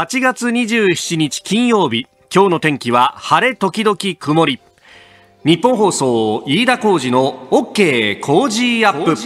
8月27日金曜日今日の天気は晴れ時々曇り日本放送飯田浩二の OK 工事アップ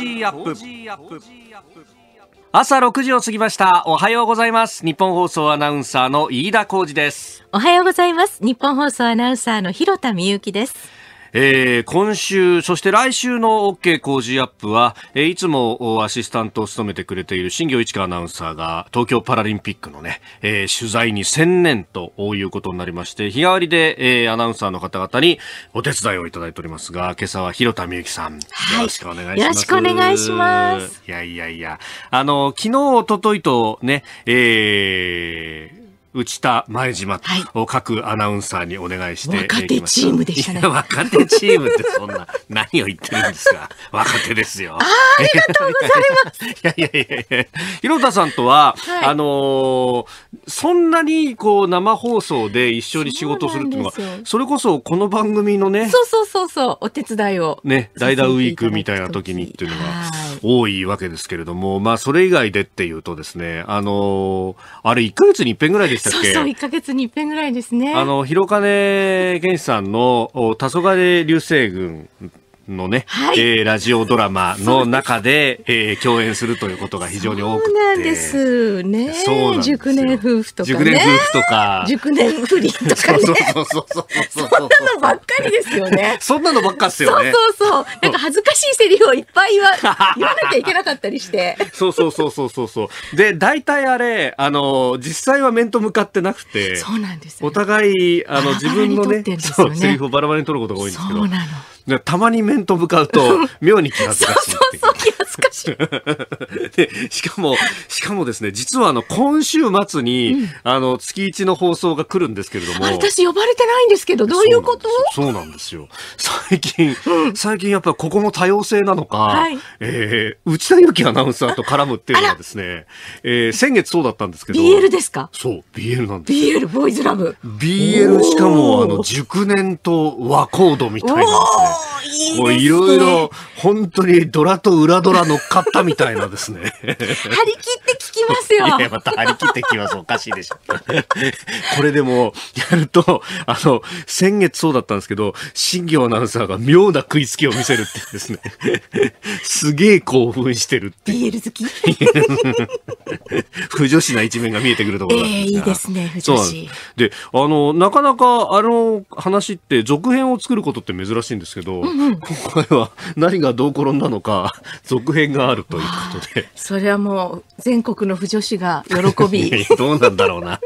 朝6時を過ぎましたおはようございます日本放送アナウンサーの飯田浩二ですおはようございます日本放送アナウンサーの広田美由紀ですえー、今週、そして来週の OK 工事アップは、えー、いつもアシスタントを務めてくれている新業一華アナウンサーが東京パラリンピックのね、えー、取材に専念ということになりまして、日替わりで、えー、アナウンサーの方々にお手伝いをいただいておりますが、今朝は広田美由紀さん、よろしくお願いします。よろしくお願いします。いやいやいや、あの、昨日、おとといとね、えー、内田前島を各アナウンサーにお願いして、はい、若手チームでしたね若手チームってそんな何を言ってるんですか 若手ですよあありがとうございます いやいやいやいや広田さんとは、はい、あのー、そんなにこう生放送で一緒に仕事するっていうのはそれこそこの番組のねそうそうそうそうお手伝いをね代打ウィークみたいな時にっていうのが多いわけですけれどもまあそれ以外でっていうとですねあのー、あれ1か月に1遍ぐらいでしたっけそうそう、1ヶ月に一遍ぐらいですね。あの、広金源さんの、黄昏流星群のね、はい、えー、ラジオドラマの中でで、えー、共演するということが非常に多くて。そうなんですね。そうなん熟年夫婦とか、ね、熟年夫婦とか。熟年不倫とか、ね、そうそうそうそそんなのばっかりですよね。そんなのばっかっすよね。そうそうそう。なんか恥ずかしいセリフをいっぱい言わ言わなきゃいけなかったりして。そうそうそうそうそうそう。で、大体あれ、あの、実際は面と向かってなくて。そうなんです、ね、お互い、あの、自分のね、ねそう、セリフをバラバラに取ることが多いんですけど。そうなの。たまに面と向かうと 妙に気恥ずかしいそうそうそう気恥ずかしい でしかもしかもですね実はあの今週末に、うん、あの月一の放送が来るんですけれども私呼ばれてないんですけどどういうことそうなんですよ最近、最近やっぱここも多様性なのか、はい、えー、内田有紀アナウンサーと絡むっていうのはですね、えー、先月そうだったんですけど BL ですかそう BL なんです BL ボーイズラブ BL しかもあの熟年と和コードみたいなですねいもういろいろ、本当にドラと裏ドラ乗っかったみたいなですね。張り切って聞きますよ。いや、また張り切って聞きます。おかしいでしょ。これでも、やると、あの、先月そうだったんですけど、新業アナウンサーが妙な食いつきを見せるってですね。すげえ興奮してるって。BL 好き不女子な一面が見えてくるところが。ええー、いいですね、不女子。で、あの、なかなか、あの話って続編を作ることって珍しいんですけど、けど、うんうん、今回は何がどう転んだのか続編があるということでそれはもう全国の腐女子が喜びどうなんだろうな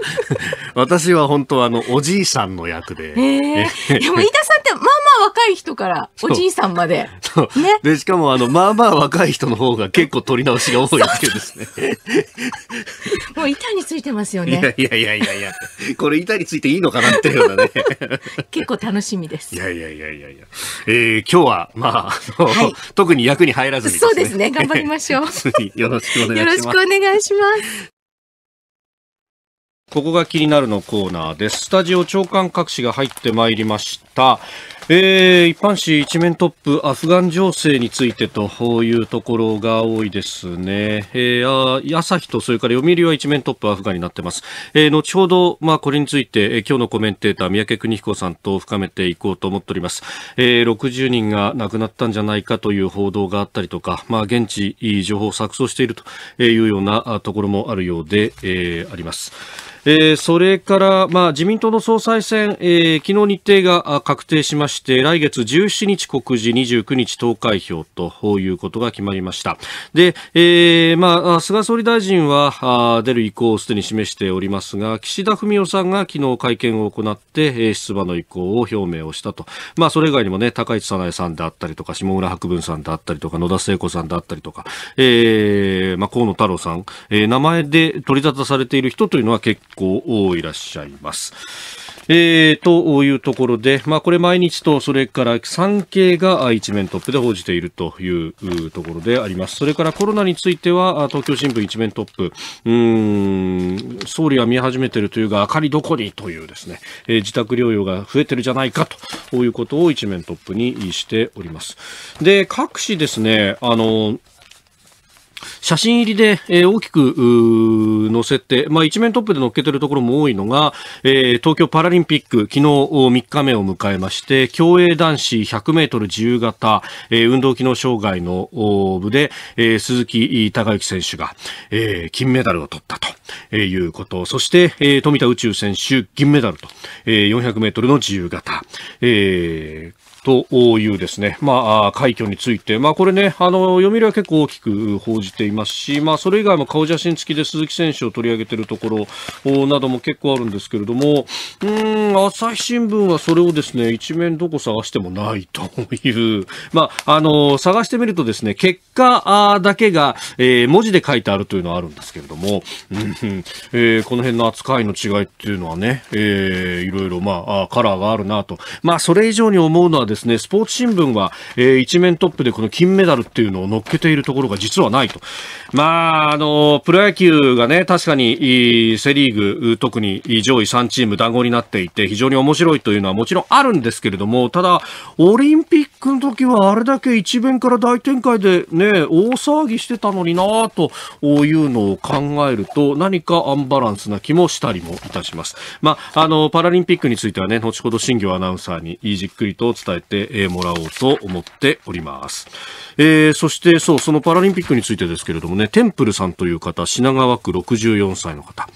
私は本当あのおじいさんの役で、えー、でも飯田さんってまあまあ若い人からおじいさんまで。ね。で、しかも、あの、まあまあ若い人の方が結構取り直しが多いっていうですね。もう板についてますよね。いやいやいやいやいや、これ板についていいのかなっていうようなね。結構楽しみです。いやいやいやいやいや。えー、今日は、まあ、あの、はい、特に役に入らずに、ね、そうですね、頑張りましょう。よろしくお願いします。よろしくお願いします。ここが気になるのコーナーです。スタジオ長官各紙が入ってまいりました。えー、一般紙一面トップ、アフガン情勢についてというところが多いですね。えー、朝日とそれから読売は一面トップアフガンになってます。えー、後ほど、まあ、これについて、えー、今日のコメンテーター、三宅邦彦さんと深めていこうと思っております。えー、60人が亡くなったんじゃないかという報道があったりとか、まあ、現地、情報を錯綜しているというようなところもあるようで、えー、あります。えー、それから、まあ、自民党の総裁選、えー、昨日日程が確定しまして、来月17日告示、29日投開票ということが決まりました。で、えー、まあ、菅総理大臣は、出る意向をすでに示しておりますが、岸田文雄さんが昨日会見を行って、出馬の意向を表明をしたと。まあ、それ以外にもね、高市早苗さんであったりとか、下村博文さんであったりとか、野田聖子さんであったりとか、えー、まあ、河野太郎さん、えー、名前で取り沙汰されている人というのは結構いらっしゃいます。えー、というところで、まあ、これ毎日と、それから産経が一面トップで報じているというところであります。それからコロナについては、東京新聞一面トップ、うん、総理は見始めているというが、明かりどこにというですね、えー、自宅療養が増えてるじゃないかということを一面トップにしております。で、各紙ですね、あの、写真入りで、えー、大きく載せて、まあ、一面トップで載っけてるところも多いのが、えー、東京パラリンピック昨日3日目を迎えまして競泳男子 100m 自由形、えー、運動機能障害の部で、えー、鈴木孝之選手が、えー、金メダルを取ったということそして、えー、富田宇宙選手銀メダルと、えー、400m の自由形、えー、というですね、まあ、快挙について、まあ、これね、あの、読売は結構大きく報じていますし、まあ、それ以外も顔写真付きで鈴木選手を取り上げているところなども結構あるんですけれども、うん、朝日新聞はそれをですね、一面どこ探してもないという、まあ、あの、探してみるとですね、結果だけが、えー、文字で書いてあるというのはあるんですけれども、えー、この辺の扱いの違いっていうのはね、えー、いろいろ、まあ、カラーがあるなと。まあ、それ以上に思うのはですねですね、スポーツ新聞は、えー、一面トップでこの金メダルっていうのを乗っけているところが実はないと。まあ、あの、プロ野球がね、確かに、セリーグ、特に上位3チーム団子になっていて、非常に面白いというのはもちろんあるんですけれども、ただ、オリンピックの時はあれだけ一面から大展開でね、大騒ぎしてたのになぁというのを考えると、何かアンバランスな気もしたりもいたします。まあ、あの、パラリンピックについてはね、後ほど新業アナウンサーにじっくりと伝えてもらおうと思っております。えー、そして、そう、そのパラリンピックについてですけれどもね、テンプルさんという方、品川区64歳の方、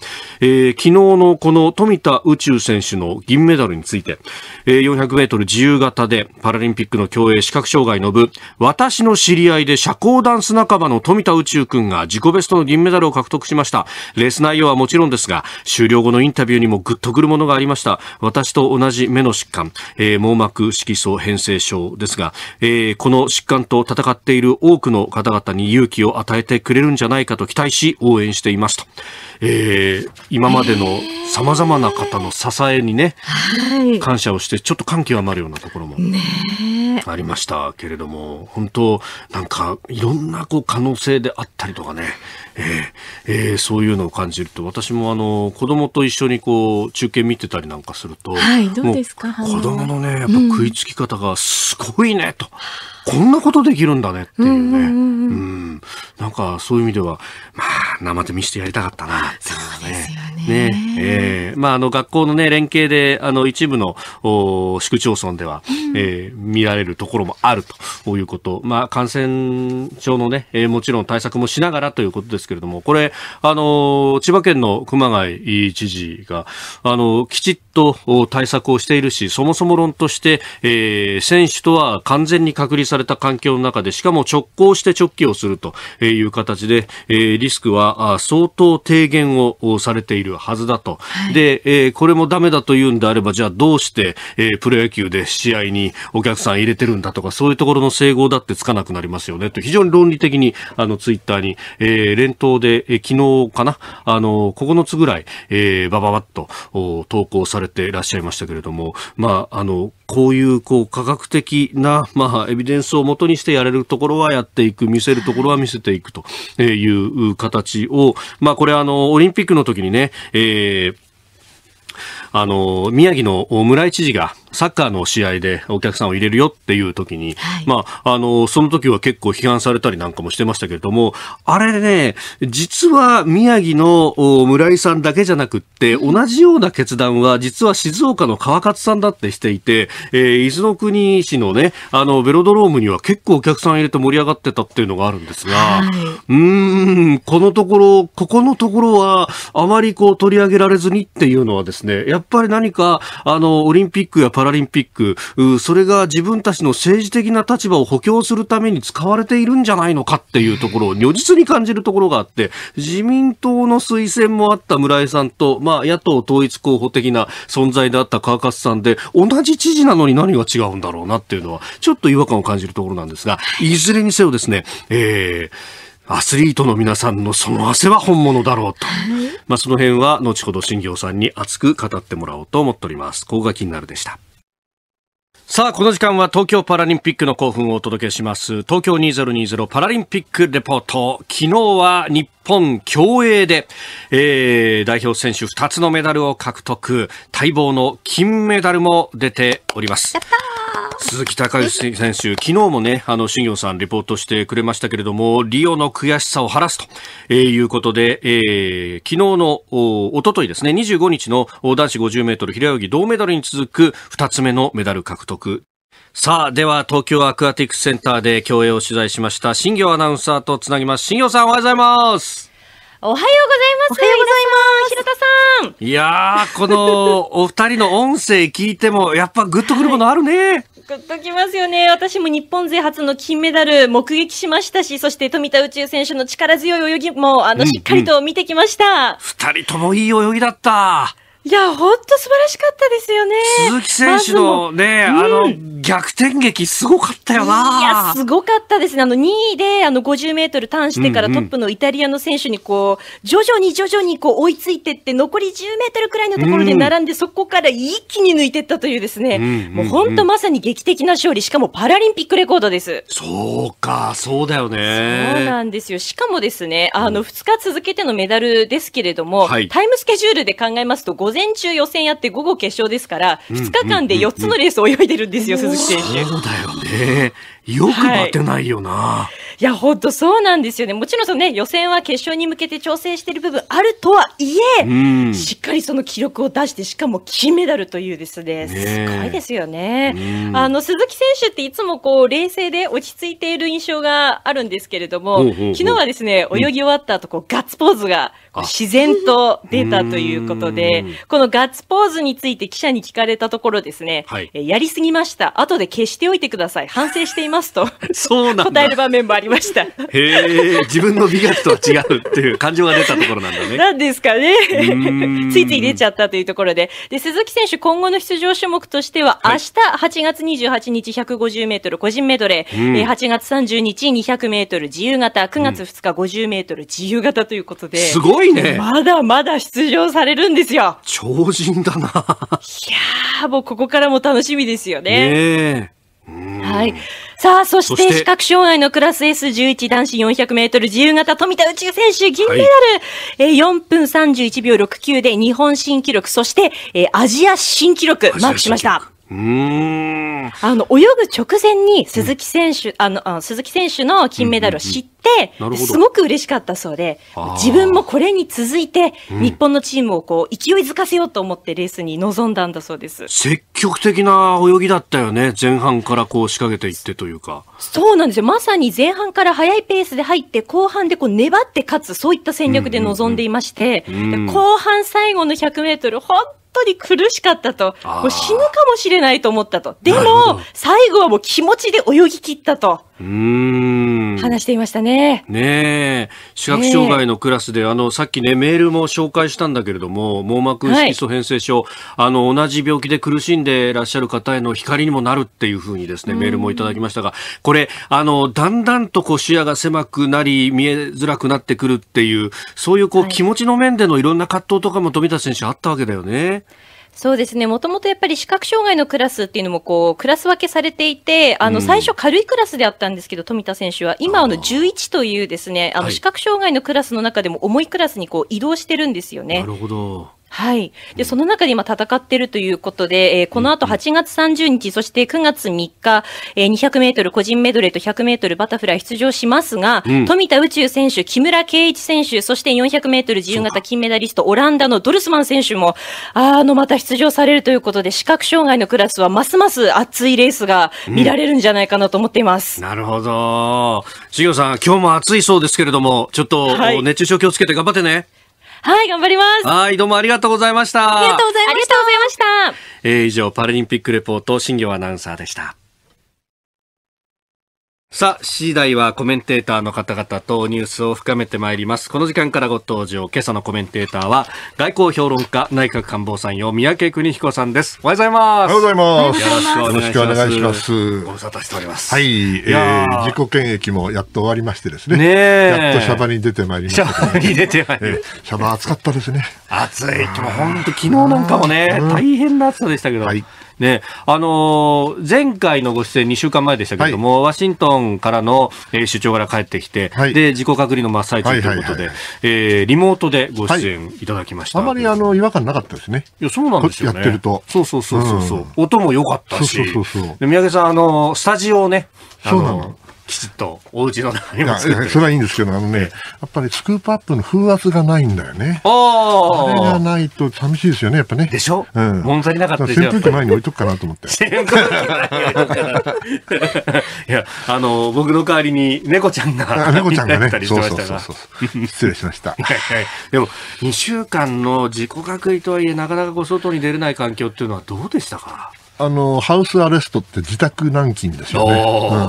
えー、昨日のこの富田宇宙選手の銀メダルについて、えー、400メートル自由形でパラリンピックの競泳視覚障害の部、私の知り合いで社交ダンス仲間の富田宇宙くんが自己ベストの銀メダルを獲得しました。レース内容はもちろんですが、終了後のインタビューにもぐっとくるものがありました。私と同じ目の疾患、えー、網膜色素編成症ですが、えー、この疾患と戦っている多くの方々に勇気を与えてくれるんじゃないかと期待し応援していますと。えー、今までの様々な方の支えにね、えー、感謝をして、ちょっと感極まるようなところもありましたけれども、ね、本当なんか、いろんなこう可能性であったりとかね、えー、えー、そういうのを感じると、私もあの、子供と一緒にこう、中継見てたりなんかすると、はい、どうですか子供のね、やっぱ食いつき方がすごいね、と。うんこんなことできるんだねっていうね。うん、なんかそういう意味では、まあ、生で見せてやりたかったなってね。そうですよね。ねえー、まあ、あの、学校のね、連携で、あの、一部の、お市区町村では、うん、えー、見られるところもあるということ。まあ、感染症のね、えー、もちろん対策もしながらということですけれども、これ、あの、千葉県の熊谷知事が、あの、きちっと対策をしているし、そもそも論として、えー、選手とは完全に隔離されれた環境の中で、しかも直行して直帰をするという形で、リスクは相当低減をされているはずだと。はい、で、これもダメだというんであれば、じゃあどうして、プロ野球で試合にお客さん入れてるんだとか、そういうところの整合だってつかなくなりますよねと、非常に論理的に、あの、ツイッターに、え連投で、え昨日かな、あの、9つぐらい、えバばばばっと投稿されていらっしゃいましたけれども、まあ、あの、こういうこう科学的な、まあ、エビデンスをもとにしてやれるところはやっていく、見せるところは見せていくという形を、まあ、これあの、オリンピックの時にね、えーあの、宮城の村井知事がサッカーの試合でお客さんを入れるよっていう時に、はい、まあ、あの、その時は結構批判されたりなんかもしてましたけれども、あれね、実は宮城の村井さんだけじゃなくって、同じような決断は実は静岡の川勝さんだってしていて、えー、伊豆の国市のね、あの、ベロドロームには結構お客さん入れて盛り上がってたっていうのがあるんですが、はい、うん、このところ、ここのところはあまりこう取り上げられずにっていうのはですね、やっぱり何か、あの、オリンピックやパラリンピック、それが自分たちの政治的な立場を補強するために使われているんじゃないのかっていうところを如実に感じるところがあって、自民党の推薦もあった村井さんと、まあ、野党統一候補的な存在であった川勝さんで、同じ知事なのに何が違うんだろうなっていうのは、ちょっと違和感を感じるところなんですが、いずれにせよですね、えー、アスリートの皆さんのその汗は本物だろうと。まあ、その辺は後ほど新業さんに熱く語ってもらおうと思っております。ここが気になるでした。さあ、この時間は東京パラリンピックの興奮をお届けします。東京2020パラリンピックレポート。昨日は日本競泳で、えー、代表選手2つのメダルを獲得。待望の金メダルも出ております。鈴木孝之選手、昨日もね、あの、新業さんリポートしてくれましたけれども、リオの悔しさを晴らすと、えー、いうことで、えー、昨日のお、おとといですね、25日の男子50メートル平泳ぎ銅メダルに続く2つ目のメダル獲得さあ、では東京アクアティクスセンターで競泳を取材しました新業アナウンサーとつなぎます。新業さんおはようございます。おはようございます。おはようございます。平田さん。いやー、このお二人の音声聞いても、やっぱグッとくるものあるね。はいグッときますよね。私も日本勢初の金メダル目撃しましたし、そして富田宇宙選手の力強い泳ぎも、あの、しっかりと見てきました。二、うんうん、人ともいい泳ぎだった。いや、本当素晴らしかったですよね。鈴木選手のね、うん、あの、逆転劇すごかったよな。いや、すごかったですね。あの、2位で、あの、50メートルターンしてからトップのイタリアの選手にこう、徐々に徐々にこう追いついてって、残り10メートルくらいのところで並んで、うん、そこから一気に抜いてったというですね、うんうん、もう本当まさに劇的な勝利、しかもパラリンピックレコードです。そうか、そうだよね。そうなんですよ。しかもですね、あの、2日続けてのメダルですけれども、はい、タイムスケジュールで考えますと、午前中予選やって午後決勝ですから、2日間で4つのレース泳いでるんですよ、鈴木選手。そうだよね。よく待てないよな、はい、いや本当そうなんですよねもちろんその、ね、予選は決勝に向けて調整している部分あるとはいえ、うん、しっかりその記録を出してしかも金メダルというですね、すごいですよね、うん、あの鈴木選手っていつもこう冷静で落ち着いている印象があるんですけれども、うん、昨日はですね泳ぎ終わった後こうガッツポーズが自然と出たということで、このガッツポーズについて記者に聞かれたところですね、はい、やりすぎました後で消しておいてください反省していまますとそうなん答える場面もありました。へえ、自分の美学とは違うっていう感情が出たところなんだね。なんですかね。ついつい出ちゃったというところで。で、鈴木選手、今後の出場種目としては、明日8月28日150メートル個人メドレー、うん、8月30日200メートル自由形、9月2日50メートル自由形ということで。うん、すごいね。まだまだ出場されるんですよ。超人だな。いやー、もうここからも楽しみですよね。ねはい。さあ、そして、視覚障害のクラス S11 男子400メートル自由形富田宇宙選手銀メダル、え、はい、4分31秒69で日本新記録、そして、えアジア新記録マークしました。うんあの泳ぐ直前に鈴木選手、うん、あの鈴木選手の金メダルを知って、うんうんうん、すごく嬉しかったそうで、自分もこれに続いて、日本のチームをこう勢いづかせようと思ってレースに臨んだんだそうです。積極的な泳ぎだったよね、前半からこう仕掛けていってというか。そうなんですよ、まさに前半から速いペースで入って、後半でこう粘って勝つ、そういった戦略で臨んでいまして、うんうんうん、後半最後の100メートル、本当に苦しかったと。もう死ぬかもしれないと思ったと。でも、最後はもう気持ちで泳ぎ切ったと。うん。話していましたね。ね視覚障害のクラスで、あの、さっきね、メールも紹介したんだけれども、網膜色素変性症、はい、あの、同じ病気で苦しんでいらっしゃる方への光にもなるっていうふうにですね、メールもいただきましたが、これ、あの、だんだんとこう視野が狭くなり、見えづらくなってくるっていう、そういうこう、はい、気持ちの面でのいろんな葛藤とかも富田選手あったわけだよね。そうですね。もともとやっぱり視覚障害のクラスっていうのもこう、クラス分けされていて、あの、最初軽いクラスであったんですけど、富田選手は、今あの11というですね、あの、視覚障害のクラスの中でも重いクラスにこう移動してるんですよね。なるほど。はい。で、その中で今戦ってるということで、えー、この後8月30日、そして9月3日、えー、200メートル個人メドレーと100メートルバタフライ出場しますが、うん、富田宇宙選手、木村敬一選手、そして400メートル自由形金メダリスト、オランダのドルスマン選手も、あの、また出場されるということで、視覚障害のクラスはますます熱いレースが見られるんじゃないかなと思っています。うん、なるほど。修行さん、今日も暑いそうですけれども、ちょっと、はい、熱中症気をつけて頑張ってね。はい、頑張ります。はい、どうもありがとうございました。ありがとうございました。ありがとうございました。えー、以上、パラリンピックレポート、新業アナウンサーでした。さあ、次第はコメンテーターの方々とニュースを深めてまいります。この時間からご登場、今朝のコメンテーターは、外交評論家、内閣官房参与、三宅邦彦さんです。おはようございます。おはようございます。よろしくお願いします。ますご無沙汰しております。はい、えー、自己検疫もやっと終わりましてですね。ねやっとシャバに出てまいりました、ね。シャバに出てまいりました、シャバ暑かったですね。暑い。今日本当昨日なんかもね、大変な暑さでしたけど。はいね、あのー、前回のご出演2週間前でしたけれども、はい、ワシントンからの、えー、出張から帰ってきて、はい、で、自己隔離の真っ最中ということで、えー、リモートでご出演いただきました。はい、あまりあの、違和感なかったですね。いや、そうなんですよね。やってると。そうそうそうそう。うん、音も良かったし。そうそうそうそうで、宮家さん、あのー、スタジオをね、あのー、そうなの。きちっとお家の中にも作ってそれはいいんですけど、あのね、やっぱりスクープアップの風圧がないんだよね。ああれがないと寂しいですよね、やっぱね。でしょうん。もんざりなかったですよ。扇風機前に置いとくかなと思って。扇風機前に置いとくかな。いや、あの、僕の代わりに猫ちゃんが。猫ちゃんがね。そうそうそうそう。失礼しました。はいはい。でも、2週間の自己隔離とはいえ、なかなかこう外に出れない環境っていうのはどうでしたかあの、ハウスアレストって自宅軟禁ですよね。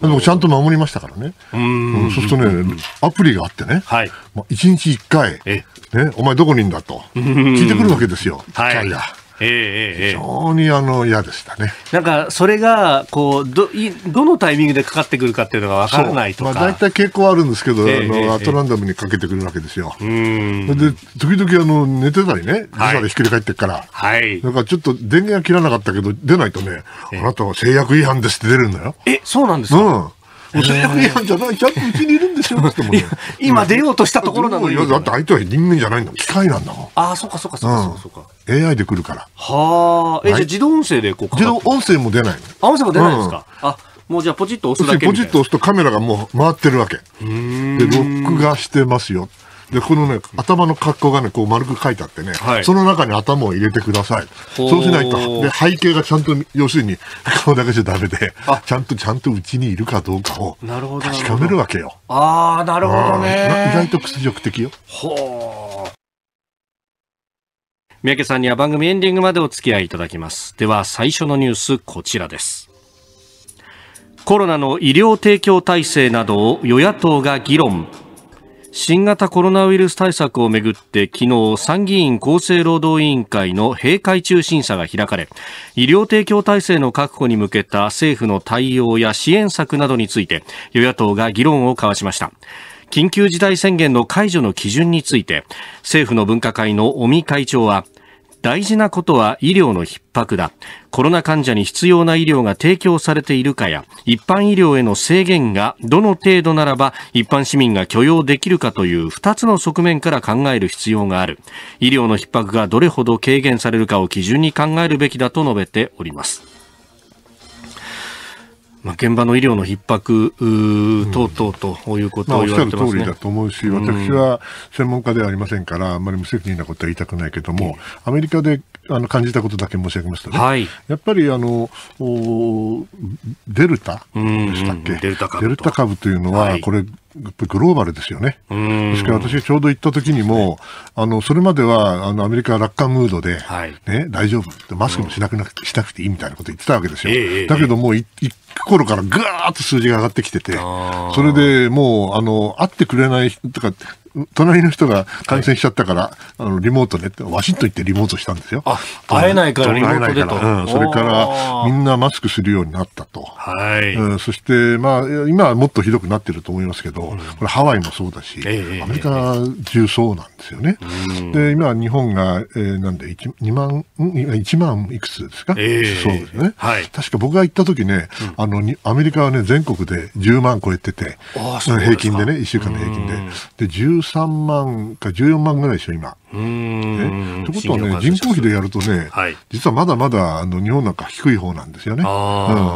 うん、でもちゃんと守りましたからね。うん、そうするとね、アプリがあってね、はい、まあ、1日1回、ね、お前どこにいるんだと聞いてくるわけですよ。はい、キャリア。非常にあの嫌でしたね。なんかそれがこうどいどのタイミングでかかってくるかっていうのが分からないとか。まあ大体傾向あるんですけど、あのアトランダムにかけてくるわけですよ。で時々あの寝てたりね、朝でひっくり返ってから、はい、なんかちょっと電源は切らなかったけど出ないとね、あなたは制約違反ですって出るんだよ。え、そうなんですか。うん。いやじゃない、ちゃんとうちにいるんですよっても、て。今出ようとしたところなのに。だって相手は人間じゃないんだ機械なんだもん。ああ、そっかそっかそっかそっか。AI で来るから。はあ。え、じゃあ自動音声でこうか。自動音声も出ない。あ、音声も出ないんですか、あもうじゃあポチッと押すだけポチッと押すとカメラがもう回ってるわけ。で、録画してますよ。で、このね、頭の格好がね、こう丸く書いてあってね、はい、その中に頭を入れてください。そうしないと、で、背景がちゃんと、要するに、顔だけじゃダメで、ちゃんと、ちゃんとうちにいるかどうかを確かめるわけよ。ああ、なるほどね。意外と屈辱的よ。ほう。三宅さんには番組エンディングまでお付き合いいただきます。では、最初のニュース、こちらです。コロナの医療提供体制などを与野党が議論。新型コロナウイルス対策をめぐって昨日参議院厚生労働委員会の閉会中審査が開かれ医療提供体制の確保に向けた政府の対応や支援策などについて与野党が議論を交わしました緊急事態宣言の解除の基準について政府の分科会の尾身会長は大事なことは医療の逼迫だ。コロナ患者に必要な医療が提供されているかや、一般医療への制限がどの程度ならば一般市民が許容できるかという二つの側面から考える必要がある。医療の逼迫がどれほど軽減されるかを基準に考えるべきだと述べております。まあ、現場の医療の逼迫等々ということを、ねうんまあ、おっしゃる通りだと思うし、私は専門家ではありませんから、あんまり無責任なことは言いたくないけども、アメリカであの感じたことだけ申し上げますとね、はい、やっぱりあのデルタでしたっけ、デルタ株というのは、はい、これ、やっぱグローバルですよね。しかも私ちょうど行った時にも、あの、それまでは、あの、アメリカは楽観ムードで、はい、ね、大丈夫。マスクもしなくな、しなくていいみたいなこと言ってたわけですよ。えー、だけどもう、行く頃からぐーっと数字が上がってきてて、それでもう、あの、会ってくれない、とか、隣の人が感染しちゃったから、はい、あのリモートでってワシッと言ってリモートしたんですよ。あ会えないからリモートでと、うん、それからみんなマスクするようになったと、はいうん、そして、まあ、今はもっとひどくなってると思いますけど、うん、これハワイもそうだし、えアメリカ中そうなんですよね。え、で今日本が、えー、なんで2万1万いくつですか、そうですね、はい、確か僕が行った時ね、あのアメリカはね全国で10万超えてて平均でね1週間の平均で。で13万か14万ぐらいでしょ、今。ね、ということはね、人口比でやるとね、はい、実はまだまだあの日本なんか低い方なんですよね、うん、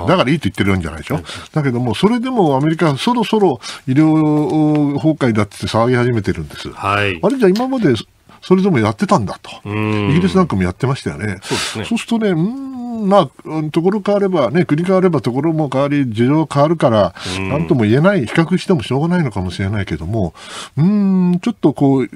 だからいいって言ってるんじゃないでしょ、だけども、それでもアメリカ、そろそろ医療崩壊だって騒ぎ始めてるんです。はい、あれじゃ今までそれでもやってたんだと、イギリスなんかもやってましたよね。そう、ね、するとね、うんまあ、ところ変われば、ね、国変わればところも変わり、事情変わるから、なんとも言えない、比較してもしょうがないのかもしれないけども、うん、ちょっとこう、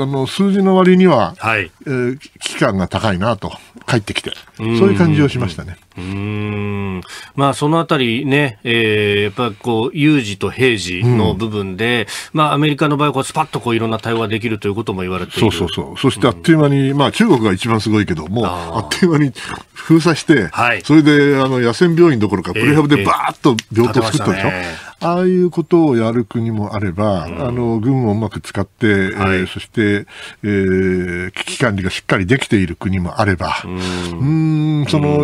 あの、数字の割には、はい、えー、期間が高いなと、帰ってきて、そういう感じをしましたね。うんまあ、そのあたりね、えー、やっぱこう有事と平時の部分で、うん、まあ、アメリカの場合はスパッとこういろんな対応ができるということも言われてそうそうそう、そしてあっという間に、うん、まあ、中国が一番すごいけど、もあっという間に封鎖して、はい、それであの野戦病院どころか、プレハブでばーっと病棟作ったでしょ。ああいうことをやる国もあれば、うん、あの軍をうまく使って、はい、えー、そして、えー、危機管理がしっかりできている国もあれば、うん、うんその、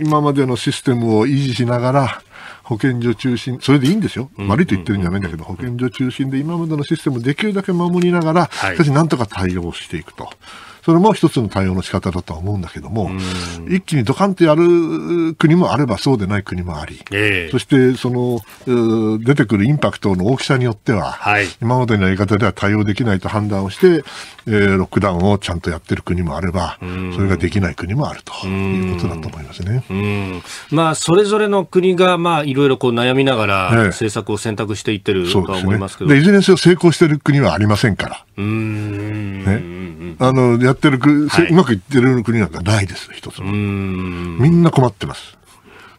今までのシステムを維持しながら、保健所中心、それでいいんですよ、悪いと言ってるんじゃないんだけど、保健所中心で今までのシステムをできるだけ守りながら、はい、しかしなんとか対応していくと。それも一つの対応の仕方だとは思うんだけども、一気にドカンとやる国もあればそうでない国もあり、えー、そしてその出てくるインパクトの大きさによっては、はい、今までのやり方では対応できないと判断をして、えー、ロックダウンをちゃんとやってる国もあれば、それができない国もあるということだと思いますね。まあ、それぞれの国が、まあ、いろいろこう悩みながら、政策を選択していってるとは思いますけど、で、ね、いずれにせよ成功してる国はありませんから。うん、ねあのやってる、はい、うまくいってる国なんかないです、一つも。みんな困ってます。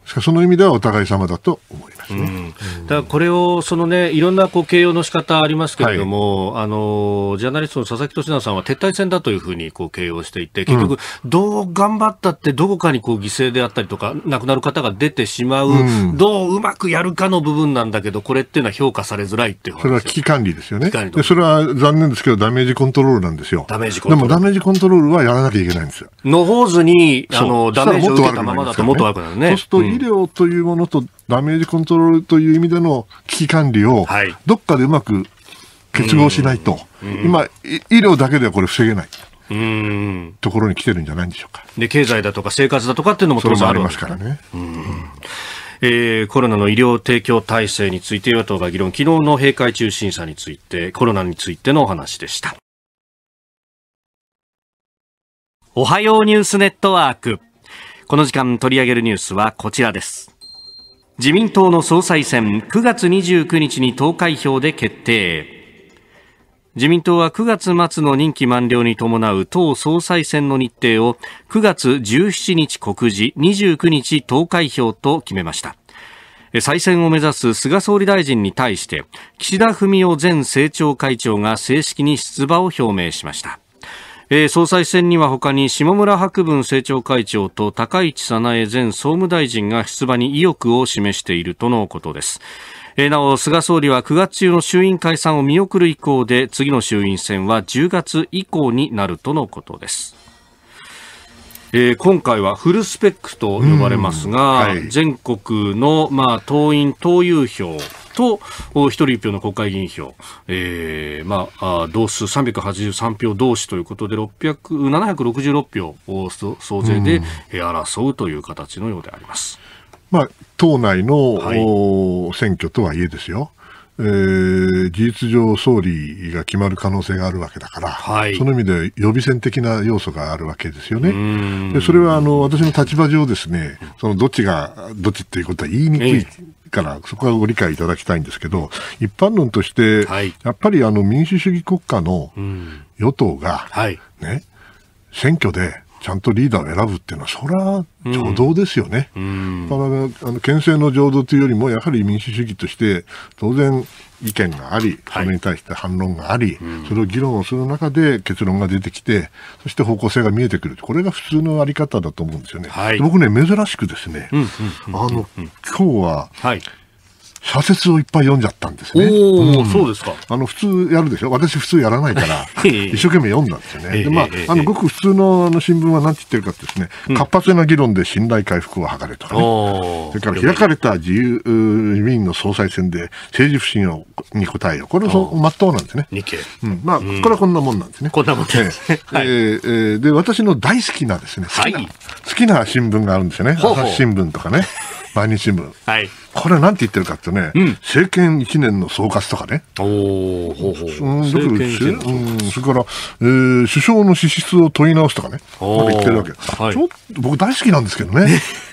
しかその意味ではお互い様だと思いますね、うん、だからこれをその、ね、いろんなこう形容の仕方ありますけれども、はい、あのジャーナリストの佐々木俊直さんは撤退戦だというふうにこう形容していて結局、どう頑張ったってどこかにこう犠牲であったりとか亡くなる方が出てしまう、うん、どううまくやるかの部分なんだけどこれっていうのは評価されづらいっていうそれは危機管理ですよねでそれは残念ですけどダメージコントロールなんですよダメージコントロールでもダメージコントロールはやらなきゃいけないんですよのほうずにあのダメージを受けたままだともっと悪くなるね。医療というものとダメージコントロールという意味での危機管理を、どっかでうまく結合しないと、今、医療だけではこれ防げない。うんところに来てるんじゃないんでしょうか。で、経済だとか生活だとかっていうのも当然ありますからね。えー、コロナの医療提供体制について与党が議論、昨日の閉会中審査について、コロナについてのお話でした。おはようニュースネットワーク。この時間取り上げるニュースはこちらです。自民党の総裁選9月29日に投開票で決定。自民党は9月末の任期満了に伴う党総裁選の日程を9月17日告示、29日投開票と決めました。再選を目指す菅総理大臣に対して岸田文雄前政調会長が正式に出馬を表明しました。えー、総裁選には他に下村博文政調会長と高市早苗前総務大臣が出馬に意欲を示しているとのことです。えー、なお、菅総理は9月中の衆院解散を見送る意向で、次の衆院選は10月以降になるとのことです。えー、今回はフルスペックと呼ばれますが、はい、全国の、まあ、党員・党友票、と、一人一票の国会議員票、えー、まあ、同数383票同士ということで、766票総勢で争うという形のようであります。まあ、党内の、はい、選挙とはいえですよ。えー、事実上総理が決まる可能性があるわけだから、はい、その意味で予備選的な要素があるわけですよね。でそれはあの私の立場上ですね、そのどっちがどっちっていうことは言いにくい。から、そこはご理解いただきたいんですけど、一般論として、はい、やっぱりあの民主主義国家の与党が、ね、はい、選挙でちゃんとリーダーを選ぶっていうのは、それは情動ですよね。うん、だから、あの、憲政の情動というよりも、やはり民主主義として、当然、意見があり、それに対して反論があり、はい、それを議論をする中で結論が出てきて、そして方向性が見えてくる。これが普通のあり方だと思うんですよね。はい、僕ね、珍しくですね、うんうんうん、あの、今日は、はい社説をいっぱい読んじゃったんですね。おうん、そうですか。あの、普通やるでしょ私普通やらないから、一生懸命読んだんですよね。で、まあ、あの、ごく普通のあの新聞は何て言ってるかってですね、活発な議論で信頼回復を図れとかね。それから開かれた自由自民の総裁選で政治不信をに答えよ。これそう、まっとうなんですね。日経。うん。まあ、これはこんなもんなんですね。こんなもんです、ね。えで、私の大好きなですね、好きな、好きな新聞があるんですよね。朝日新聞とかね。毎日新聞、はい、これなんて言ってるかってね、うん、政権1年の総括とかねおうううん、それから、えー、首相の資質を問い直すとかねまん言ってるわけ、はい、ちょっと僕大好きなんですけどね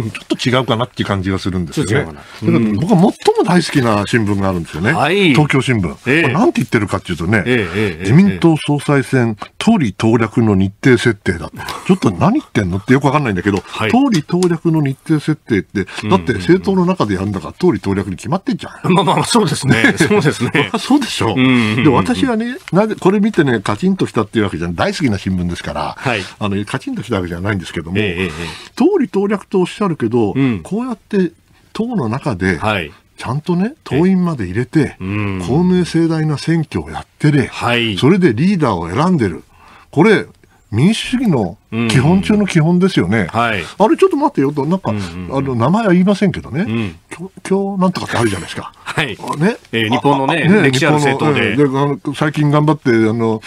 うん、ちょっと違うかなっていう感じがするんですよね。だから僕は最も大好きな新聞があるんですよね。はい、東京新聞。えー、これなんて言ってるかっていうとね、えーえー、自民党総裁選、党利党略の日程設定だ。ちょっと何言ってんのってよくわかんないんだけど、はい、党利党略の日程設定って、だって政党の中でやるんだから、党利党略に決まってんじゃん。まあまあ、そうですね。そうですね。そうでしょ。うで、私はね、なぜ、これ見てね、カチンとしたっていうわけじゃ大好きな新聞ですから、はい、あの、カチンとしたわけじゃないんですけども、えー、党利党略とおっしゃかるけど、うん、こうやって党の中で、はいちゃんとね、党員まで入れて、公明盛大な選挙をやってで、はい、それでリーダーを選んでる。これ、民主主義の基本中の基本ですよね。うん、はい、あれ、ちょっと待ってよと、なんか、うんうんあの、名前は言いませんけどね、今、日、なんとかってあるじゃないですか。はい。ね。えー、日本のね、ね歴史ある政党で、であの。最近頑張って、あの、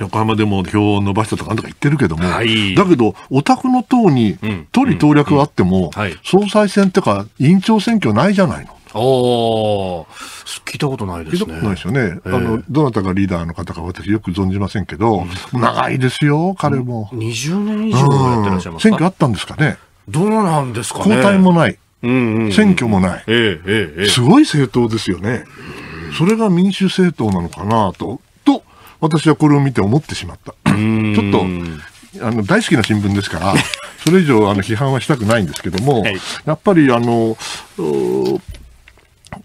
横浜でも票を伸ばしたとかなんとか言ってるけども、はい、だけど、お宅の党に、党利党略はあっても、総裁選っていうか、委員長選挙ないじゃないの。あ聞いたことないですね。聞いたことないですよね。えー、あの、どなたがリーダーの方か私よく存じませんけど、うん、長いですよ、彼も。20年以上やってらっしゃいます選挙あったんですかね。どうなんですかね。交代もない。うんうんうん、選挙もない、えーえー。すごい政党ですよね。それが民主政党なのかなと。私はこれを見て思ってしまった。ちょっとあの大好きな新聞ですから、それ以上あの批判はしたくないんですけども、はい、やっぱりあの、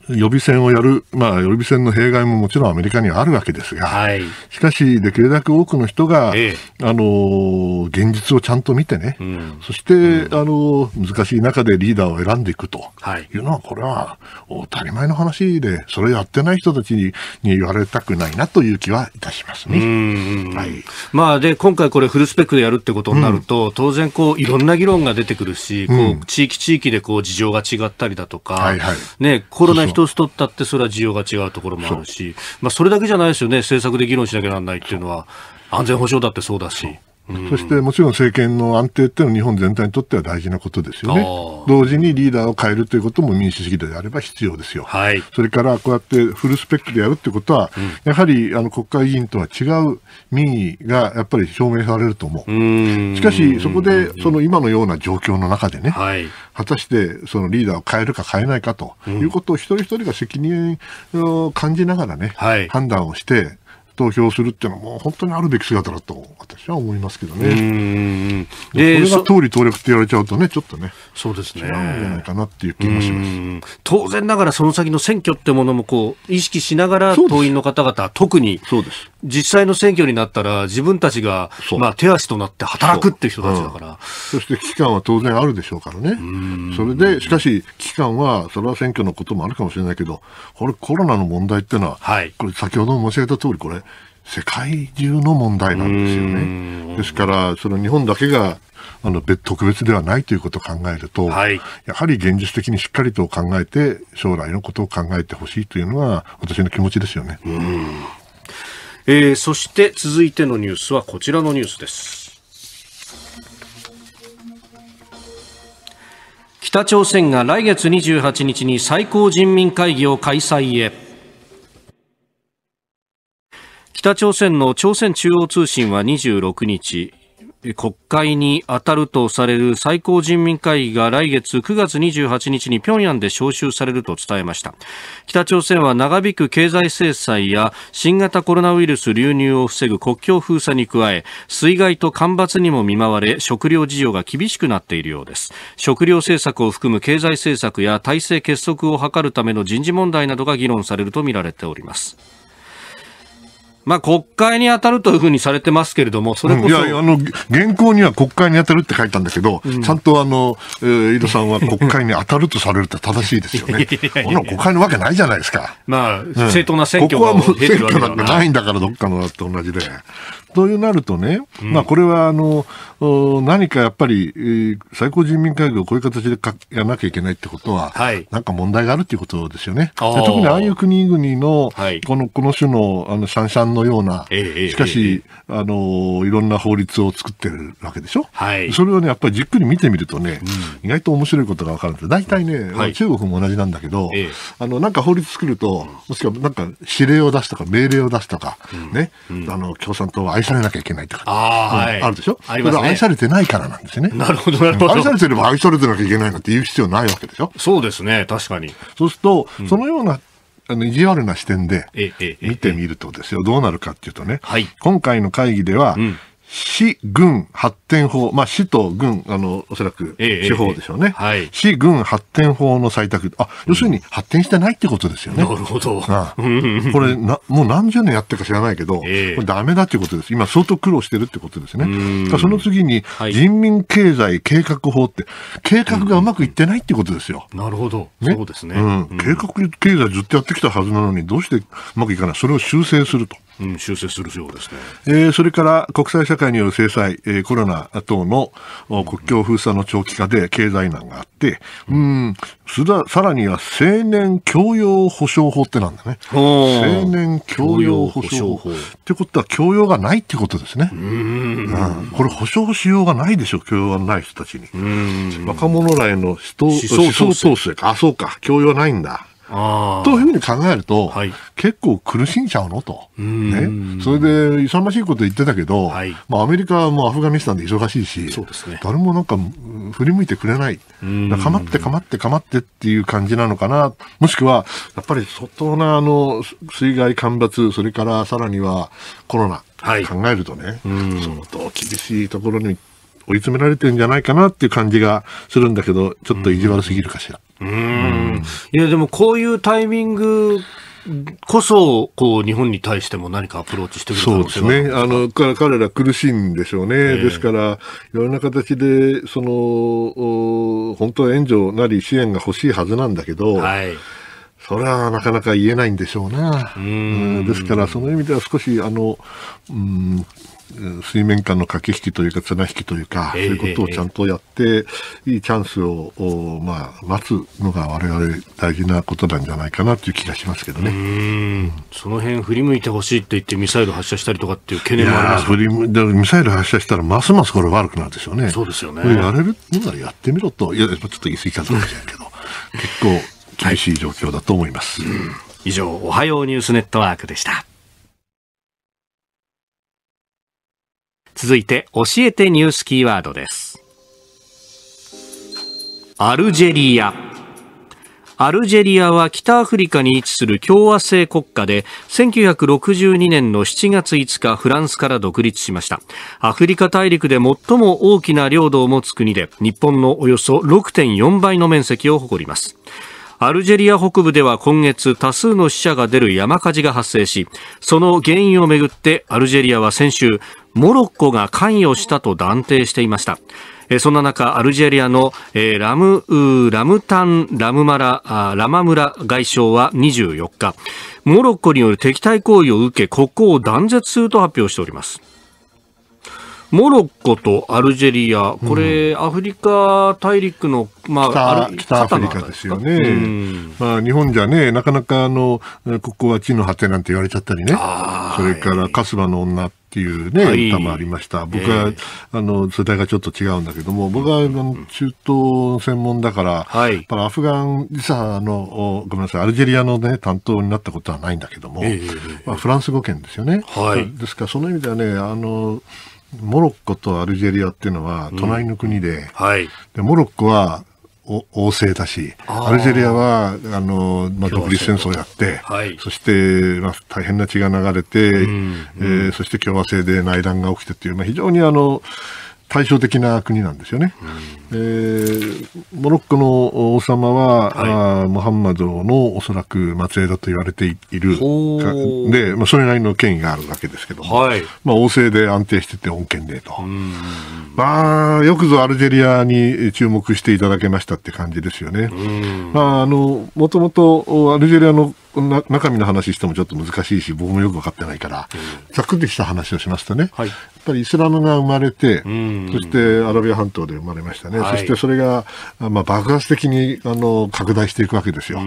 予備選をやる、まあ、予備選の弊害ももちろんアメリカにはあるわけですが、はい、しかし、できるだけ多くの人が、ええ、あの現実をちゃんと見てね、うん、そして、うん、あの難しい中でリーダーを選んでいくというのは、はい、これは当たり前の話で、それやってない人たちに言われたくないなという気はいたしますね、はいまあ、で今回、これ、フルスペックでやるってことになると、うん、当然こう、いろんな議論が出てくるし、こう地域地域でこう事情が違ったりだとか、はいはい、ね、コロナ一つ取ったってそれは需要が違うところもあるし、まあ、それだけじゃないですよね政策で議論しなきゃなんないっていうのは安全保障だってそうだし。そしてもちろん政権の安定っていうのは日本全体にとっては大事なことですよね。同時にリーダーを変えるということも民主主義であれば必要ですよ。はい、それからこうやってフルスペックでやるってことは、うん、やはりあの国会議員とは違う民意がやっぱり証明されると思う。しかしそこでその今のような状況の中でね、はい、果たしてそのリーダーを変えるか変えないかということを一人一人が責任を感じながらね、はい、判断をして、投票するっていうのも本当にあるべき姿だと私は思いますけどね。これが通り党略って言われちゃうとね、ちょっとね、そうですね違うんじゃないかなっていう気もします当然ながらその先の選挙ってものもこう意識しながら党員の方々、特にそうです実際の選挙になったら自分たちが、まあ、手足となって働くっていう人たちだから、うん、そして危機感は当然あるでしょうからねそれでしかし危機感はそれは選挙のこともあるかもしれないけどこれコロナの問題っていうのは、はい、これ先ほども申し上げた通りこれ世界中の問題なんですよね。ですから、その日本だけがあの別特別ではないということを考えると、はい、やはり現実的にしっかりと考えて、将来のことを考えてほしいというのは、私の気持ちですよね。うんえー、そして続いてのニュースはこちらのニュースです北朝鮮が来月28日に最高人民会議を開催へ北朝鮮の朝鮮中央通信は26日国会に当たるとされる最高人民会議が来月9月28日に平壌で招集されると伝えました北朝鮮は長引く経済制裁や新型コロナウイルス流入を防ぐ国境封鎖に加え水害と干ばつにも見舞われ食料事情が厳しくなっているようです食料政策を含む経済政策や体制結束を図るための人事問題などが議論されるとみられておりますまあ、国会に当たるというふうにされてますけれども、それこそ、うん、いやいやあの現行には国会に当たるって書いたんだけど、うん、ちゃんとあの、えー、井戸さんは国会に当たるとされるって正しいですよね。この国会のわけないじゃないですか。まあ、うん、正当な選挙ここはもう選挙なんかないんだから、どっかのと同じで。となるとね、うん、まあ、これはあの何かやっぱり、最高人民会議をこういう形でやらなきゃいけないってことは、はい、なんか問題があるっていうことですよね。特にああいう国々の、はい、このこの種のあのシャンシャンのような、しかし、あのいろんな法律を作ってるわけでしょ。はい、それをね、やっぱりじっくり見てみるとね、うん、意外と面白いことが分かるんです大体ね、はい、中国も同じなんだけど、ええ、あのなんか法律作ると、もしくはなんか指令を出すとか命令を出すとか、うん、ね、うん、あの共産党は愛されなきゃいけないとか、あうん、あるでしょあります、ね、愛されてないからなんですね。なるほど、なるほど。愛されてれば愛されてなきゃいけないなんて言う必要ないわけでしょそうですね、確かに。そうすると、うん、そのようなあの意地悪な視点で見てみるとですよ、どうなるかっていうとね、はい、今回の会議では、うん、市軍発展法、まあ、市と軍、あの、おそらく、地方でしょうね、ええはい、市軍発展法の採択。あ、要するに発展してないってことですよね。なるほど。これな、もう何十年やってるか知らないけど、ええ、これダメだっていうことです。今、相当苦労してるってことですね。その次に、人民経済計画法って、計画がうまくいってないってことですよ。なるほど。ね、そうですね、うん、計画経済ずっとやってきたはずなのに、どうしてうまくいかないそれを修正すると。うん、修正するようですね、えー、それから国際社会による制裁、えー、コロナ等の国境封鎖の長期化で経済難があって、うん、うん、さらには青年教養保障法ってなんだね。青年教養保障法。ってことは教養がないってことですね。うん、これ保障しようがないでしょ、教養がない人たちに。若者らへの人思想統制か。あ、そうか。教養ないんだ。というふうに考えると、はい、結構苦しんじゃうのと、ね、それで勇ましいこと言ってたけど、はい、まあ、アメリカはもうアフガニスタンで忙しいし、ね、誰もなんか振り向いてくれない、かかまってかまってかまってっていう感じなのかな、もしくはやっぱり相当なあの水害、干ばつ、それからさらにはコロナ、はい、考えるとね、相当厳しいところに追い詰められてるんじゃないかなっていう感じがするんだけど、ちょっと意地悪すぎるかしら。うん。いや、でもこういうタイミングこそ、こう、日本に対しても何かアプローチしてくるそうですね。あの、彼ら苦しいんでしょうね。えー、ですから、いろんな形で、その、本当は援助なり支援が欲しいはずなんだけど、はいそれはなかなか言えないんでしょうな、ん。ですから、その意味では少し、あの、うん、水面下の駆け引きというか綱引きというか、そういうことをちゃんとやって、いいチャンスを、まあ、待つのが我々大事なことなんじゃないかなという気がしますけどね。その辺振り向いてほしいって言ってミサイル発射したりとかっていう懸念もあります振りミサイル発射したらますますこれ悪くなるでしょうね。そうですよね。やれるならやってみろと。いや、ちょっと言い過ぎかもしれないけど、結構厳しい状況だと思います。はい、以上、おはようニュースネットワークでした。続いて、教えてニュースキーワードです。アルジェリア。アルジェリアは北アフリカに位置する共和制国家で1962年の7月5日フランスから独立しましたアフリカ大陸で最も大きな領土を持つ国で日本のおよそ6.4倍の面積を誇りますアルジェリア北部では今月多数の死者が出る山火事が発生しその原因をめぐってアルジェリアは先週モロッコが関与したと断定していましたそんな中、アルジェリアのラムラムタン・ラムマララマムラ外相は24日、モロッコによる敵対行為を受け、国交を断絶すると発表しております。モロッコとアルジェリア、これ、うん、アフリカ大陸の、まあ、北北アフリカですよね、うん、まあ、日本じゃね、なかなかあのここは地の果てなんて言われちゃったりね、それから春日の女っていうね、はい、歌もありました。僕は、えー、あの、世代がちょっと違うんだけども、僕は、あの、中東専門だから、はい、やっぱアフガン、実は、あの、ごめんなさい、アルジェリアのね、担当になったことはないんだけども、えー、まあ、フランス語圏ですよね。はい。ですから、その意味ではね、あの、モロッコとアルジェリアっていうのは隣の国でうんはい、でモロッコは王政だしアルジェリアはあの、まあ、独立戦争をやって、はい、そして、まあ、大変な血が流れて、うんうん、えー、そして共和制で内乱が起きてっていう、まあ、非常にあの。対照的な国なんですよね。うん、えー、モロッコの王様は、はい、あモハンマドのおそらく末裔だと言われているで、まあ、それなりの権威があるわけですけども、はい、まあ、王政で安定してて穏健でと、うん、まあ、よくぞアルジェリアに注目していただけましたって感じですよね。うん、まあ、あのもともとアルジェリアのこ中身の話してもちょっと難しいし、僕もよく分かってないから、ざっくりした話をしますとね、はい、やっぱりイスラムが生まれて、そしてアラビア半島で生まれましたね、そしてそれが、まあ、爆発的にあの拡大していくわけですよ、え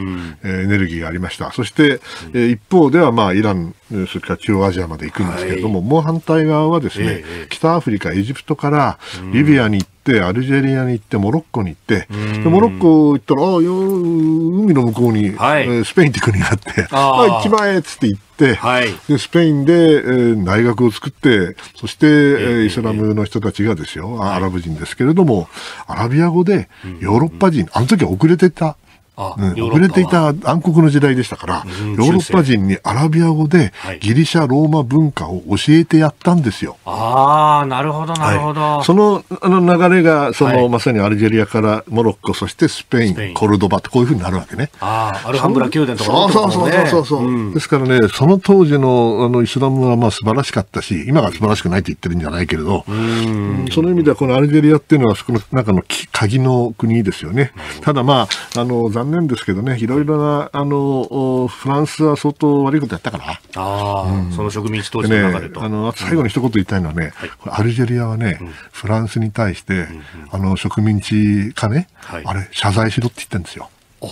ー、エネルギーがありました、そして、えー、一方では、まあ、イラン、それから中央アジアまで行くんですけれども、はい、もう反対側はですね、えー、北アフリカ、エジプトからリビアに行って、ってアルジェリアに行ってモロッコに行ってモロッコ行ったらああ海の向こうに、はい、スペインって国があって あ一番ええっつって行って。はい、でスペインで、えー、大学を作ってそして、えー、イスラムの人たちがですよ、アラブ人ですけれども、はい、アラビア語でヨーロッパ人、うんうん、あの時は遅れてたうん、れていた暗黒の時代でしたから、うん、ヨーロッパ人にアラビア語でギリシャ、ローマ文化を教えてやったんですよ。はい、ああ、なるほど、なるほど。はい、そのあの流れが、その、はい、まさにアルジェリアからモロッコ、そしてスペイン、コルドバとこういうふうになるわけね。ああ、アルハンブラ宮殿とか、ね、そうそうそうそうそう、うん、ですからね、その当時のあのイスラムはまあ素晴らしかったし、今が素晴らしくないと言ってるんじゃないけれど、その意味ではこのアルジェリアっていうのは、そこの中の鍵の国ですよね。ただまあ、あの、残念ですけどね、いろいろな、あの、フランスは相当悪いことやったから。ああ、うん、その植民地当時の中でと。ね、あの、最後に一言言いたいのはね、アルジェリアはね、うん、フランスに対して、あの、植民地かね、はい、あれ、謝罪しろって言ってるんですよ。うん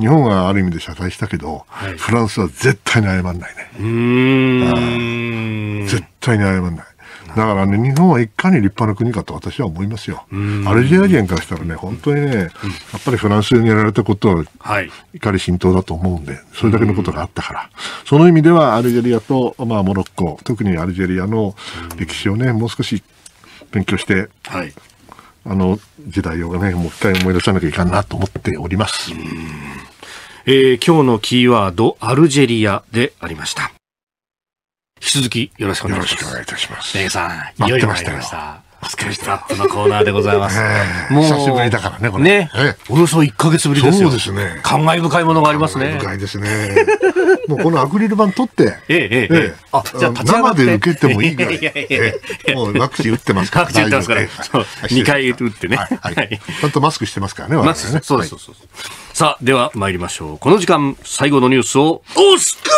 日本はある意味で謝罪したけど、はい、フランスは絶対に謝らないね。絶対に謝らない。だからね、日本はいかに立派な国かと私は思いますよ。アルジェリア人からしたらね、本当にね、やっぱりフランスにやられたことは、はい、怒り浸透だと思うんで、それだけのことがあったから、その意味ではアルジェリアと、まあ、モロッコ、特にアルジェリアの歴史をね、もう少し勉強して、はい、あの時代をね、もう一回思い出さなきゃいかんなと思っております。えー、今日のキーワード、アルジェリアでありました。引き続きよろしくお願いします。よろしくお願いいたします。レイさん、いってよました。お疲れ様ップのコーナーでございます。もう久しぶりだからね、これ。ね。およそ1か月ぶりですよ。そうですね。感慨深いものがありますね。深いですね。もうこのアクリル板取って、ええ、ええ、あ、じゃあ生で受けてもいいぐらい。もうワクチン打ってますから。ワクチン打ってますから。2回打ってね。ちゃんとマスクしてますからね、マスク。そうそうそう。さあ、では参りましょう。この時間、最後のニュースを、おすくー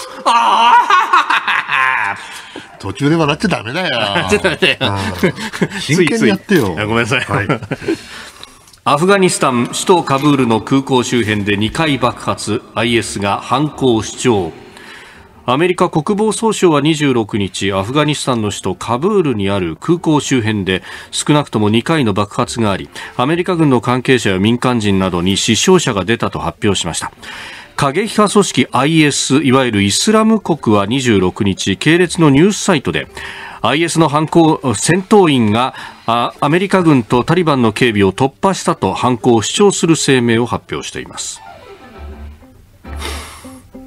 途中で笑っちゃダメだよ。ちょっと待ってよ。真剣にやってよ。ごめんなさい。はい、アフガニスタン首都カブールの空港周辺で2回爆発 IS が犯行主張アメリカ国防総省は26日アフガニスタンの首都カブールにある空港周辺で少なくとも2回の爆発がありアメリカ軍の関係者や民間人などに死傷者が出たと発表しました過激派組織 IS いわゆるイスラム国は26日系列のニュースサイトで IS の犯行戦闘員がアメリカ軍とタリバンの警備を突破したと犯行を主張する声明を発表しています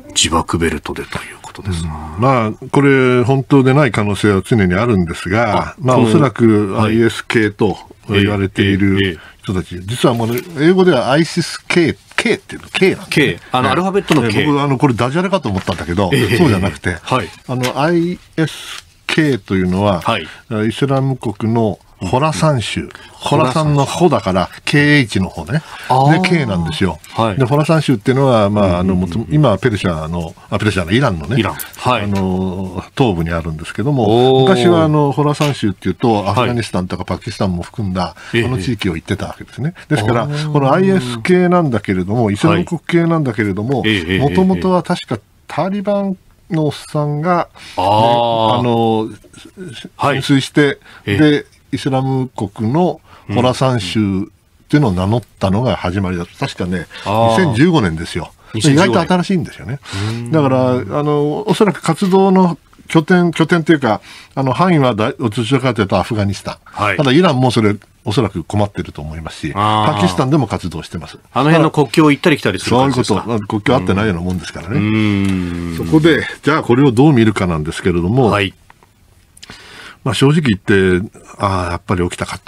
自爆ベルトでということです、うん、まあ、これ、本当でない可能性は常にあるんですが、あまあ、おそらく IS 系と言われている人たち、実はもう、英語では ISIS 系 K っていうの K なんで、ね、K あの、アルファベットの K、僕あのこれダジャレかと思ったんだけど、そうじゃなくて、はい、あの i s 系というのは、はい、イスラム国のホラ三州。ホラさんのほだから、KH のほうね。で、K なんですよ。はい、で、ホラ三州っていうのは、まあ、あの、今、ペルシャの、あ、ペルシャのイランのね、イラン。はい。あの、東部にあるんですけども、昔は、あの、ホラ三州っていうと、アフガニスタンとかパキスタンも含んだ、この地域を行ってたわけですね。ですから、この IS 系なんだけれども、イスラム国系なんだけれども、もともとは確かタリバンのおっさんが、ね、あの、浸水して、で、イスラム国のホラサン州っていうのを名乗ったのが始まりだと。確かね、2015年ですよ。意外と新しいんですよね。だから、あの、おそらく活動の拠点、拠点というか、あの、範囲はどちらかというとアフガニスタン。はい、ただイランもそれ、おそらく困ってると思いますし、パキスタンでも活動してます。あの辺の国境行ったり来たりするそういうこと、国境あってないようなもんですからね。そこで、じゃあこれをどう見るかなんですけれども、はい、まあ、正直言って、ああ、やっぱり起きたか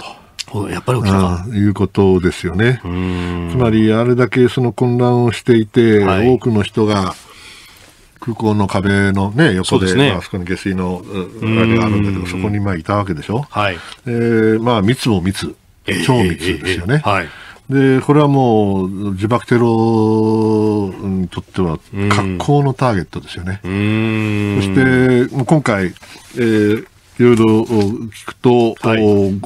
と。やっぱり起きたかいうことですよね。つまり、あれだけその混乱をしていて、はい、多くの人が空港の壁の、ね、横で、ね、あそこに下水のあれがあるんだけど、そこにまあいたわけでしょ。はい、えー、まあ、密も密、超密ですよね。ええはいでこれはもう自爆テロにとっては格好のターゲットですよね。そして今回、えー、いろいろ聞くと、はい、5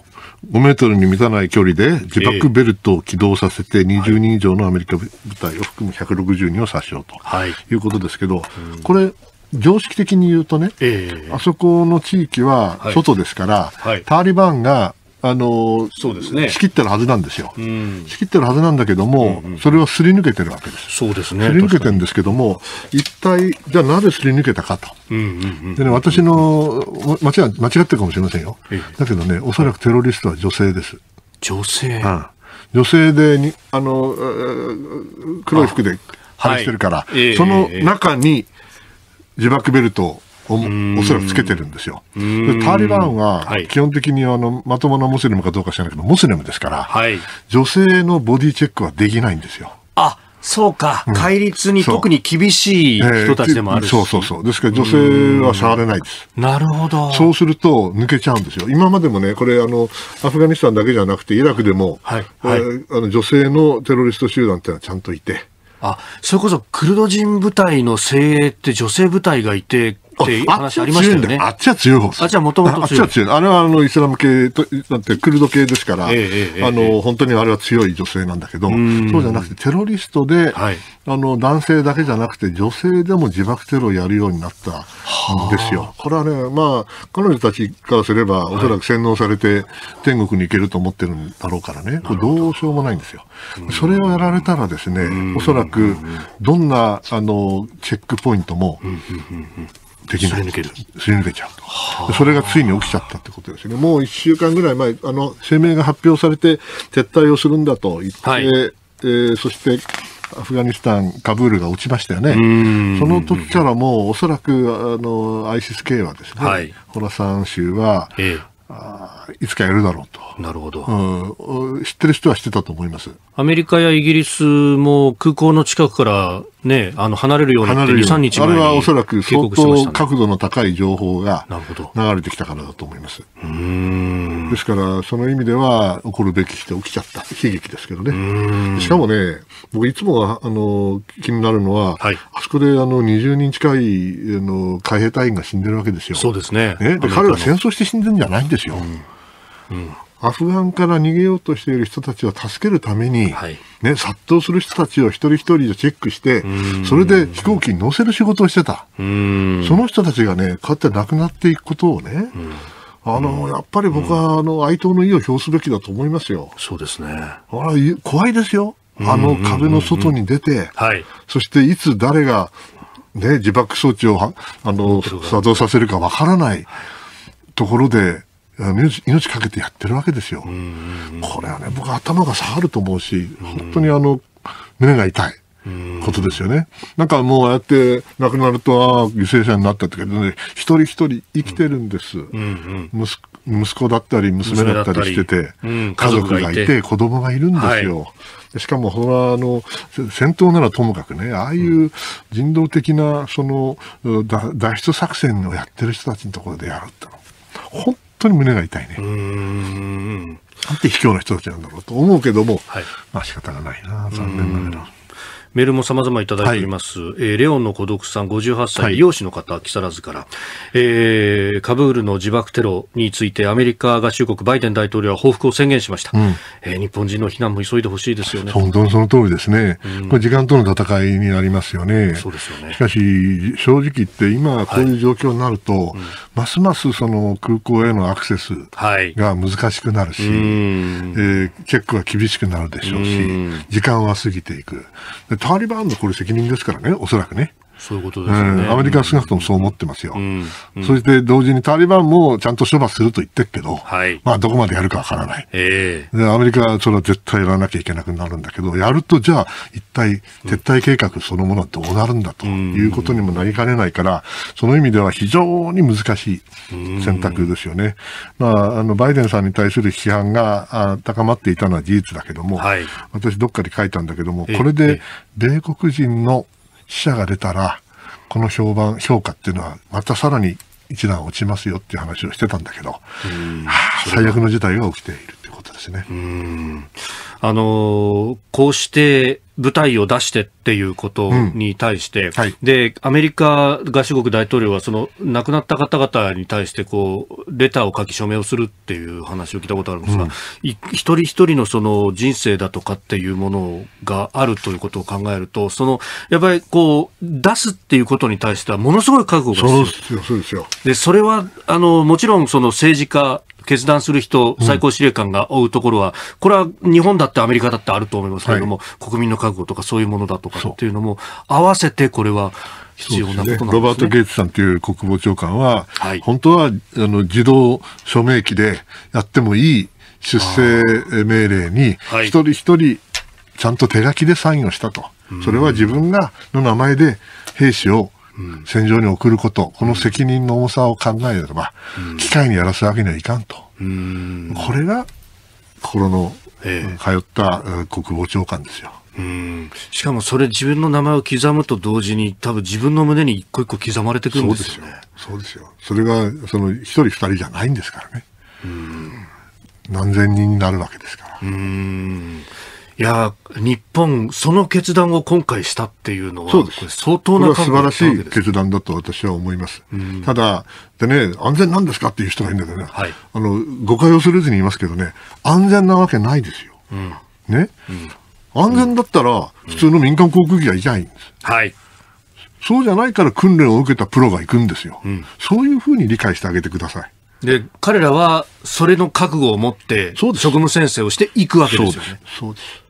メートルに満たない距離で自爆ベルトを起動させて20人以上のアメリカ部隊を含む160人を殺傷と、はい、いうことですけど、うん、これ、常識的に言うとね、えー、あそこの地域は外ですから、はい、タリバンがあのそうですね、仕切ってるはずなんですよ、うん、仕切ってるはずなんだけども、うんうん、それはすり抜けてるわけです、そうですね、すり抜けてるんですけども、一体、じゃあなぜすり抜けたかと、うんうんうん、でね、私の間違間違ってるかもしれませんよ、だけどね、おそらくテロリストは女性です。女性、女性でにあの黒い服で話してるから、はい、その中に自爆ベルトを。おおそらくつけてるんですよ。タリバンは基本的にあのまともなモスリムかどうか知らないけど、モスリムですから、はい、女性のボディチェックはできないんですよ。あそうか、戒律に特に厳しい人たちでもあるし、そうそうそう、ですから女性は触れないです、なるほど、そうすると抜けちゃうんですよ、今までもね、これあの、アフガニスタンだけじゃなくて、イラクでも、はいはい、えー、あの女性のテロリスト集団っていうのはちゃんといて。あそれこそクルド人部隊の精鋭って女性部隊がいてって話ありましたよね。あっちは強い方です。あっちはもともと強い。あっちは強い。あれはあのイスラム系と、なんてクルド系ですから、えーえー、あの本当にあれは強い女性なんだけど、えー、そうじゃなくてテロリストで、はい、あの男性だけじゃなくて女性でも自爆テロをやるようになったんですよ。これはね、まあ、彼女たちからすれば、おそらく洗脳されて、天国に行けると思ってるんだろうからね、これどうしようもないんですよ。それをやられたらですね、おそらくどんなあのチェックポイントも、敵にすり抜けるすり抜けちゃうとそれがついに起きちゃったってことですねもう1週間ぐらい前あの声明が発表されて撤退をするんだと言って、はい、えー、そしてアフガニスタン、カブールが落ちましたよね、その時からもう、おそらくあの i s i s 系はですね、はい、ホラサン州は、ええ、あいつかやるだろうと。なるほど、うん。知ってる人は知ってたと思います。アメリカやイギリスも空港の近くからね、あの離れるようになって2、3日前に、ね、あれはおそらく相当角度の高い情報が流れてきたからだと思います。ですから、その意味では起こるべきして起きちゃった悲劇ですけどね。しかもね、僕いつもあの気になるのは、はい、あそこであの20人近いあの海兵隊員が死んでるわけですよ。そうですね。ね彼は戦争して死んでるんじゃないんですよ。うんうんアフガンから逃げようとしている人たちを助けるために、はい、ね、殺到する人たちを一人一人チェックして、それで飛行機に乗せる仕事をしてた。その人たちがね、かって亡くなっていくことをね、あの、やっぱり僕は、あの、哀悼の意を表すべきだと思いますよ。そうですね。あ怖いですよ。あの壁の外に出て、そしていつ誰が、ね、自爆装置をあの作動させるかわからないところで、命命かけてやってるわけですよ。これはね、僕頭が下がると思うし、本当にあの、胸が痛い。ことですよね。なんかもうああやって亡くなると、ああ、犠牲者になったってけどね、一人一人生きてるんです。息子だったり、娘だったりしてて、うん、家族がいて、子供がいるんですよ。はい、しかも、ほら、あの、戦闘ならともかくね、ああいう人道的な、その、脱出作戦をやってる人たちのところでやるっての、本当に胸が痛いね。うんなんて卑怯な人たちなんだろうと思うけども、はい、まあ仕方がないな、残念ながら。メールも様々いただいております。はい、えー、レオンの孤独さん、58歳、はい、容姿の方、木更津から、えー、カブールの自爆テロについて、アメリカ合衆国バイデン大統領は報復を宣言しました。うん、えー、日本人の避難も急いでほしいですよね。本当にその通りですね。うん、これ時間との戦いになりますよね。そうですよね。しかし、正直言って今こういう状況になると、はいうん、ますますその空港へのアクセスが難しくなるし、はい、えー、チェックは厳しくなるでしょうし、時間は過ぎていく。タリバンのこれ責任ですからね、おそらくね。そういうことですね、アメリカは少なくともそう思ってますよ、うんうん、そして同時にタリバンもちゃんと処罰すると言ってるけど、はい、まあ、どこまでやるかわからない、えー、で、アメリカはそれは絶対やらなきゃいけなくなるんだけど、やるとじゃあ、一体撤退計画そのものはどうなるんだということにもなりかねないから、その意味では非常に難しい選択ですよね。まあ、あのバイデンさんに対する批判が高まっていたのは事実だけども、はい、私、どっかで書いたんだけども、これで米国人の死者が出たら、この評判、評価っていうのは、またさらに一段落ちますよっていう話をしてたんだけど、はあ、最悪の事態が起きているということですね。あのこうして部隊を出してっていうことに対して、うんはい、でアメリカ合衆国大統領はその亡くなった方々に対してこうレターを書き署名をするっていう話を聞いたことあるんですが、うん、一人一人のその人生だとかっていうものがあるということを考えるとそのやっぱりこう出すっていうことに対してはものすごい覚悟が必要そうですよそうですよでそれはあのもちろんその政治家決断する人、最高司令官が追うところは、これは日本だってアメリカだってあると思いますけれども、はい、国民の覚悟とかそういうものだとかっていうのも、合わせてこれは、必要なことなんでロバート・ゲイツさんという国防長官は、はい、本当はあの自動署名機でやってもいい出生命令に、一人一人ちゃんと手書きでサインをしたと。それは自分がの名前で兵士を戦場に送ること、この責任の重さを考えれば、機械にやらすわけにはいかんと。んこれが、心の通った国防長官ですよ。うんしかもそれ自分の名前を刻むと同時に多分自分の胸に一個一個刻まれてくるんですよ、ね、そうですよ。それがその一人二人じゃないんですからね。うん何千人になるわけですから。うんいや日本、その決断を今回したっていうのは、そうです相当な素晴らしい決断だと私は思います。ただで、ね、安全なんですかっていう人がいるんだけどね、はい、あの、誤解をすれずに言いますけどね、安全なわけないですよ。うん、ね、うん、安全だったら、普通の民間航空機がいきゃいいんです。はい、そうじゃないから訓練を受けたプロが行くんですよ。うん、そういうふうに理解してあげてください。で彼らはそれの覚悟を持って職務宣誓をしていくわけですよね。そうです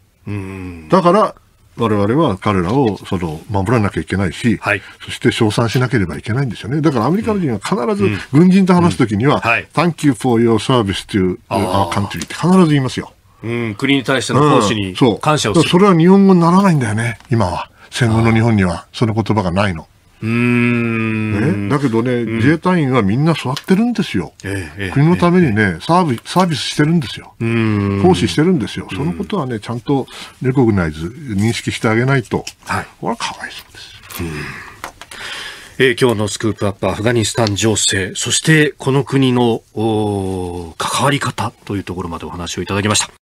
だから我々は彼らをその守らなきゃいけないし、はい、そして称賛しなければいけないんですよね。だからアメリカ人は必ず軍人と話すときには、Thank you for your service to our country って必ず言いますよ。うん、国に対しての奉仕に感謝をする。うん、そそれは日本語にならないんだよね、今は。戦後の日本には、その言葉がないの。ね、だけどね、うん、自衛隊員はみんな座ってるんですよ、ええ、国のためにね、え、サービサービスしてるんですよ、奉仕してるんですよ、そのことはね、ちゃんとレコグナイズ、認識してあげないと、これはかわいそうです。うんえー、今日のスクープアップアフガニスタン情勢そしてこの国の関わり方というところまでお話をいただきました。